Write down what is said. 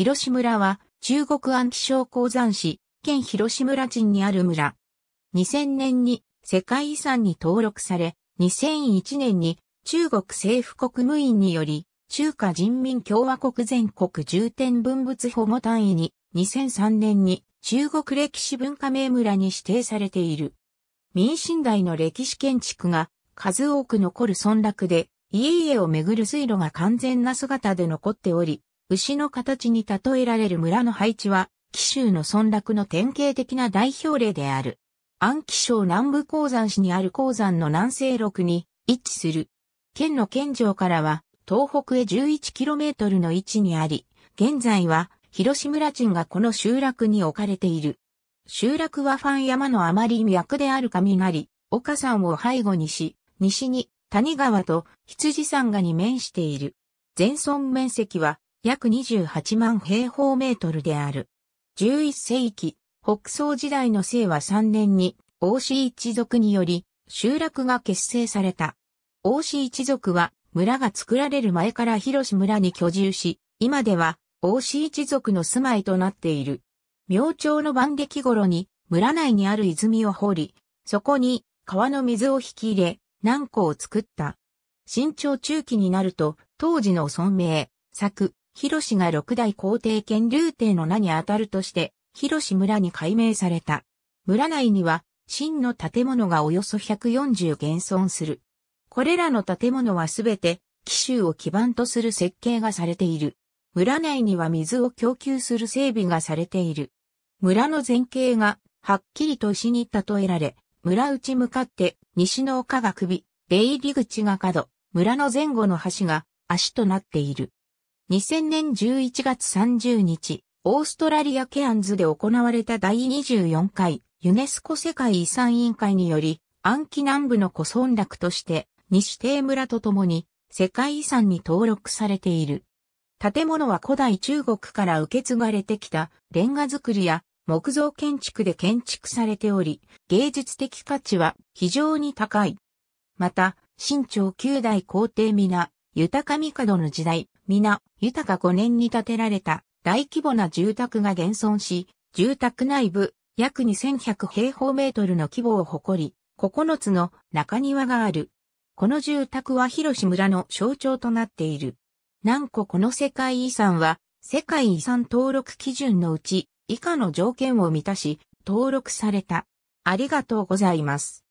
広島村は中国安徽省鉱山市、県広島村鎮にある村。2000年に世界遺産に登録され、2001年に中国政府国務院により、中華人民共和国全国重点文物保護単位に、2003年に中国歴史文化名村に指定されている。民進代の歴史建築が数多く残る村落で、家々をめぐる水路が完全な姿で残っており、牛の形に例えられる村の配置は、紀州の村落の典型的な代表例である。安徽省南部鉱山市にある鉱山の南西麓に位置する。県の県城からは、東北へ 11km の位置にあり、現在は、広志村鎮がこの集落に置かれている。集落はファン山のあまり脈である雷、岡山を背後にし、西に谷川と羊山がに面している。全村面積は約28万平方メートルである。11世紀、北宋時代の清和3年に、王氏一族により、集落が結成された。王氏一族は、村が作られる前から広村に居住し、今では、王氏一族の住まいとなっている。明朝の晩暦頃に、村内にある泉を掘り、そこに、川の水を引き入れ、南湖を作った。新朝中期になると、当時の村名、作、広氏が六代皇帝権竜帝の名にあたるとして、広氏村に改名された。村内には、真の建物がおよそ140現存する。これらの建物はすべて、紀州を基盤とする設計がされている。村内には水を供給する整備がされている。村の前景が、はっきりと石に例えられ、村内向かって西の丘が首、出入り口が角、村の前後の橋が足となっている。2000年11月30日、オーストラリアケアンズで行われた第24回ユネスコ世界遺産委員会により、暗記南部の古村落として西邸村とともに世界遺産に登録されている。建物は古代中国から受け継がれてきたレンガ造りや木造建築で建築されており、芸術的価値は非常に高い。また、清朝9代皇帝皆、豊上門の時代、皆、豊か5年に建てられた大規模な住宅が現存し、住宅内部約2100平方メートルの規模を誇り、9つの中庭がある。この住宅は広島村の象徴となっている。南個この世界遺産は、世界遺産登録基準のうち、以下の条件を満たし、登録された。ありがとうございます。